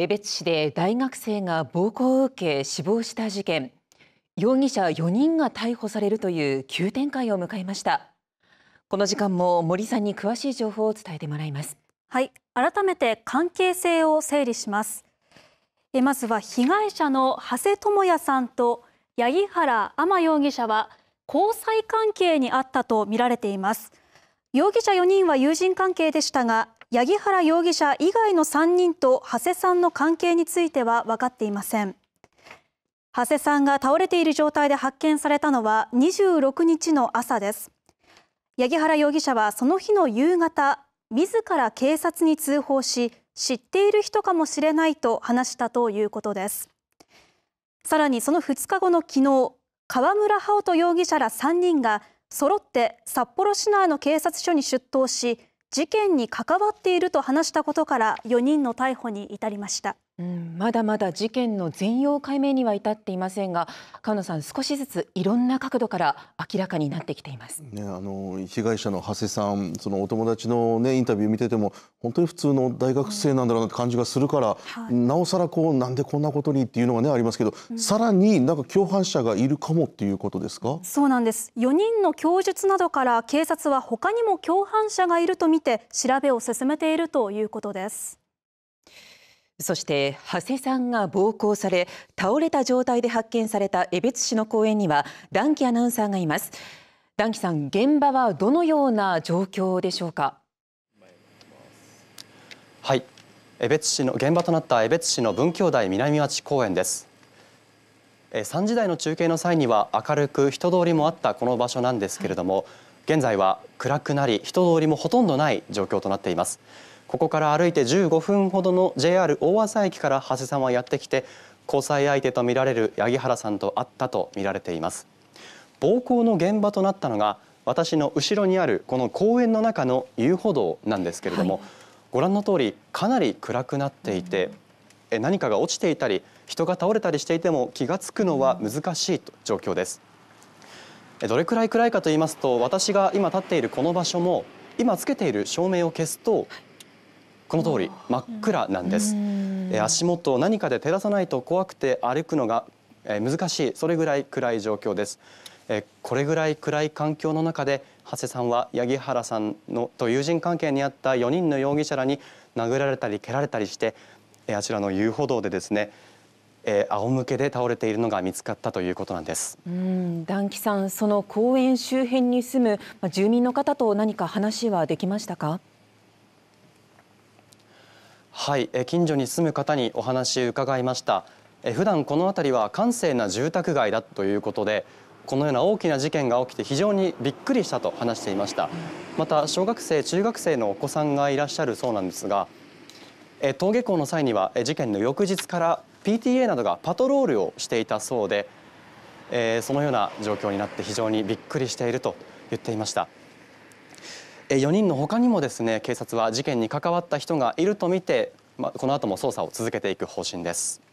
江別市で大学生が暴行を受け死亡した事件容疑者4人が逮捕されるという急展開を迎えましたこの時間も森さんに詳しい情報を伝えてもらいますはい改めて関係性を整理しますえまずは被害者の長谷智也さんと八木原天容疑者は交際関係にあったとみられています容疑者4人は友人関係でしたが八木原容疑者以外の3人と長谷さんの関係については分かっていません長谷さんが倒れている状態で発見されたのは26日の朝です八木原容疑者はその日の夕方自ら警察に通報し知っている人かもしれないと話したということですさらにその2日後の昨日河村ハオ人容疑者ら3人が揃って札幌市内の警察署に出頭し事件に関わっていると話したことから4人の逮捕に至りました。うん、まだまだ事件の全容解明には至っていませんが川野さん、少しずついろんな角度から明らかになってきています、ね、あの被害者の長谷さんそのお友達の、ね、インタビュー見てても本当に普通の大学生なんだろうなって感じがするから、うん、なおさらこうなんでこんなことにっていうのが、ね、ありますけど、うん、さらになんか共犯者がいるかもっていうことですかそうなんです4人の供述などから警察は他にも共犯者がいるとみて調べを進めているということです。そして長谷さんが暴行され倒れた状態で発見された江別市の公園には談木アナウンサーがいますダンキさん現場はどのような状況でしょうかはい江別市の現場となった江別市の文教大南町公園です3時台の中継の際には明るく人通りもあったこの場所なんですけれども、はい現在は暗くなり人通りもほとんどない状況となっていますここから歩いて15分ほどの JR 大和駅から長谷さんはやってきて交際相手とみられる八木原さんと会ったとみられています暴行の現場となったのが私の後ろにあるこの公園の中の遊歩道なんですけれども、はい、ご覧の通りかなり暗くなっていて、うん、何かが落ちていたり人が倒れたりしていても気が付くのは難しい状況ですどれくらい暗いかと言いますと私が今立っているこの場所も今つけている照明を消すと、この通り真っ暗なんです。足元何かで照らさないと怖くて歩くのが難しいそれぐらい暗い状況です。これぐらい暗い環境の中で長谷さんは八木原さんのと友人関係にあった4人の容疑者らに殴られたり蹴られたりしてあちらの遊歩道でですねえ仰向けで倒れているのが見つかったということなんですうん段木さんその公園周辺に住む、ま住民の方と何か話はできましたかはい、え近所に住む方にお話伺いました。え普段この辺りは閑静な住宅街だということで、このような大きな事件が起きて非常にびっくりしたと話していました。また小学生、中学生のお子さんがいらっしゃるそうなんですが、え登下校の際には事件の翌日から PTA などがパトロールをしていたそうで、えそのような状況になって非常にびっくりしていると言っていました。4人の他にもですね警察は事件に関わった人がいるとみて、まこの後も捜査を続けていく方針です。